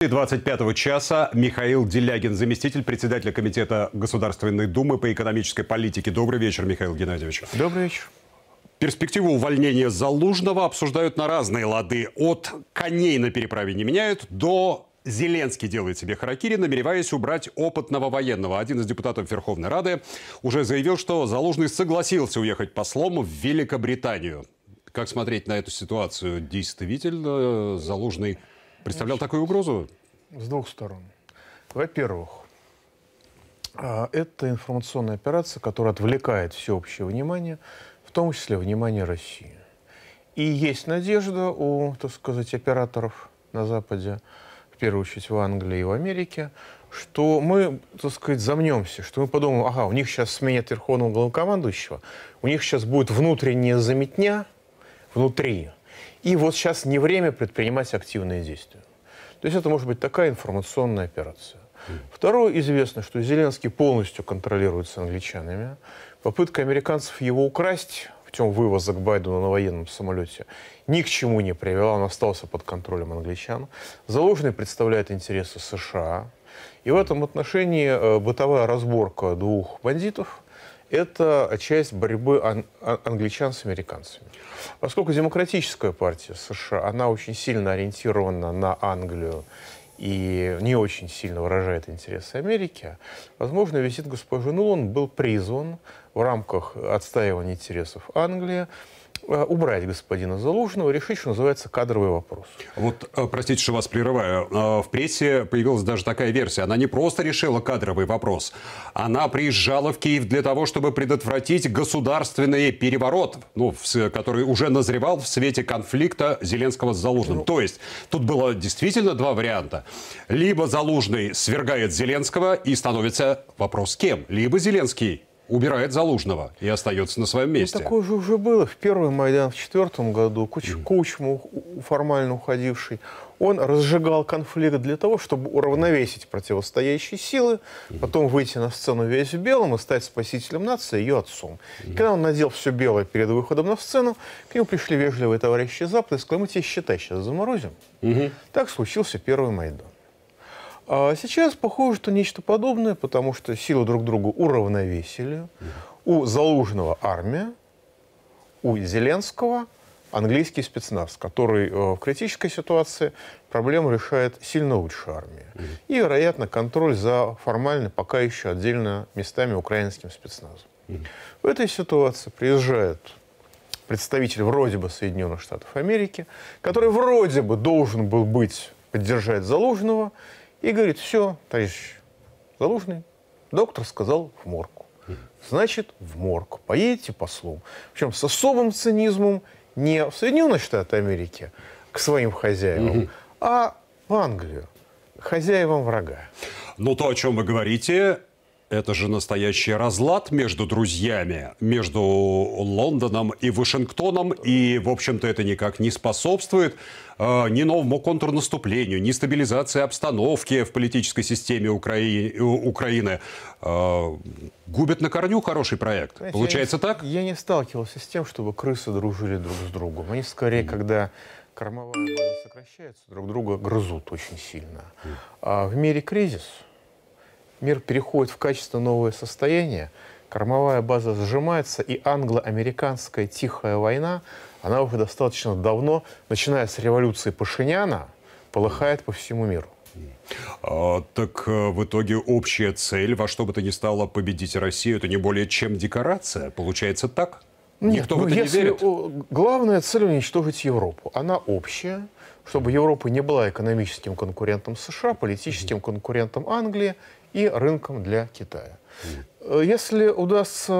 25 часа Михаил Делягин, заместитель председателя Комитета Государственной Думы по экономической политике. Добрый вечер, Михаил Геннадьевич. Добрый вечер. Перспективу увольнения Залужного обсуждают на разные лады. От коней на переправе не меняют до Зеленский делает себе харакири, намереваясь убрать опытного военного. Один из депутатов Верховной Рады уже заявил, что Залужный согласился уехать послом в Великобританию. Как смотреть на эту ситуацию? Действительно, Залужный Представлял Значит, такую угрозу? С двух сторон. Во-первых, а, это информационная операция, которая отвлекает всеобщее внимание, в том числе внимание России. И есть надежда у, так сказать, операторов на Западе, в первую очередь в Англии и в Америке, что мы, так сказать, замнемся, что мы подумаем, ага, у них сейчас сменят верховного главнокомандующего, у них сейчас будет внутренняя заметня внутри и вот сейчас не время предпринимать активные действия. То есть это может быть такая информационная операция. Второе, известно, что Зеленский полностью контролируется англичанами. Попытка американцев его украсть путем вывоза к Байдену на военном самолете ни к чему не привела, он остался под контролем англичан. Заложенный представляет интересы США. И в этом отношении э, бытовая разборка двух бандитов – это часть борьбы ан- англичан с американцами. Поскольку демократическая партия США, она очень сильно ориентирована на Англию и не очень сильно выражает интересы Америки, возможно, визит госпожи Нулон был призван в рамках отстаивания интересов Англии Э, убрать господина Залужного, решить, что называется, кадровый вопрос. Вот, э, простите, что вас прерываю, э, в прессе появилась даже такая версия. Она не просто решила кадровый вопрос, она приезжала в Киев для того, чтобы предотвратить государственный переворот, ну, который уже назревал в свете конфликта Зеленского с Залужным. Ну, То есть тут было действительно два варианта. Либо Залужный свергает Зеленского и становится вопрос кем, либо Зеленский убирает Залужного и остается на своем ну, месте. Ну, такое же уже было. В первый Майдан в четвертом году Куч, mm. Кучму, формально уходивший, он разжигал конфликт для того, чтобы уравновесить противостоящие силы, mm. потом выйти на сцену весь в белом и стать спасителем нации и ее отцом. Mm. когда он надел все белое перед выходом на сцену, к нему пришли вежливые товарищи Запада и сказали, мы тебе считай сейчас заморозим. mm Так случился первый Майдан. А сейчас похоже, что нечто подобное, потому что силы друг друга уравновесили. У Залужного армия, у Зеленского английский спецназ, который э, в критической ситуации проблему решает сильно лучше армии. И, вероятно, контроль за формально пока еще отдельно местами украинским спецназом. В этой ситуации приезжает представитель вроде бы Соединенных Штатов Америки, который вроде бы должен был быть поддержать Залужного и говорит, все, товарищ Залужный, доктор сказал в морг. Значит, в морг. Поедете послом. Причем с особым цинизмом не в Соединенные Штаты Америки к своим хозяевам, угу. а в Англию, хозяевам врага. Ну, то, о чем вы говорите, это же настоящий разлад между друзьями, между Лондоном и Вашингтоном. И, в общем-то, это никак не способствует э, ни новому контрнаступлению, ни стабилизации обстановки в политической системе Украи... Украины. Э, губит на корню хороший проект. Знаете, Получается я не, так? Я не сталкивался с тем, чтобы крысы дружили друг с другом. Они скорее, когда кормовая база сокращается, друг друга грызут очень сильно. А в мире кризис – мир переходит в качественно новое состояние, кормовая база сжимается, и англо-американская тихая война, она уже достаточно давно, начиная с революции Пашиняна, полыхает по всему миру. А, так э, в итоге общая цель во что бы то ни стало победить Россию, это не более чем декорация. Получается так? Нет, Никто ну, в это если, не верит. Главная цель уничтожить Европу. Она общая, чтобы Европа не была экономическим конкурентом США, политическим конкурентом Англии и рынком для Китая. Э, если удастся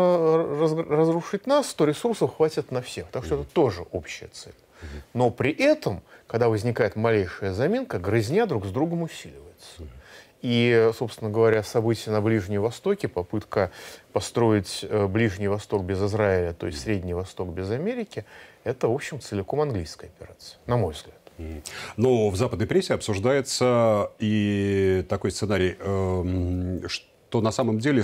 разрушить нас, то ресурсов хватит на всех. Так что это тоже общая цель. Но при этом, когда возникает малейшая заминка, грызня друг с другом усиливается. И, собственно говоря, события на Ближнем Востоке, попытка построить э, Ближний Восток без Израиля, то есть Средний Восток без Америки, это, в общем, целиком английская операция, на мой взгляд. Но в западной прессе обсуждается и такой сценарий, эм, что на самом деле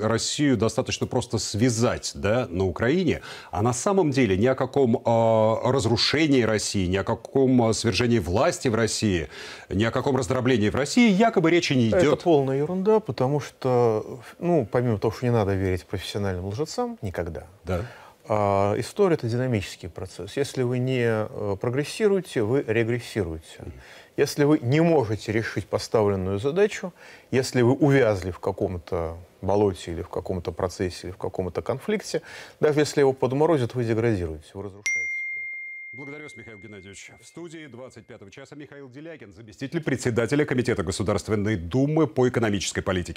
Россию достаточно просто связать да, на Украине, а на самом деле ни о каком э, разрушении России, ни о каком э, свержении власти в России, ни о каком раздроблении в России якобы речи не идет. Это полная ерунда, потому что, ну, помимо того, что не надо верить профессиональным лжецам никогда, да. А история — это динамический процесс. Если вы не э, прогрессируете, вы регрессируете. Если вы не можете решить поставленную задачу, если вы увязли в каком-то болоте или в каком-то процессе, или в каком-то конфликте, даже если его подморозят, вы деградируете, вы разрушаетесь. Благодарю вас, Михаил Геннадьевич. В студии 25 часа Михаил Делягин, заместитель председателя Комитета Государственной Думы по экономической политике.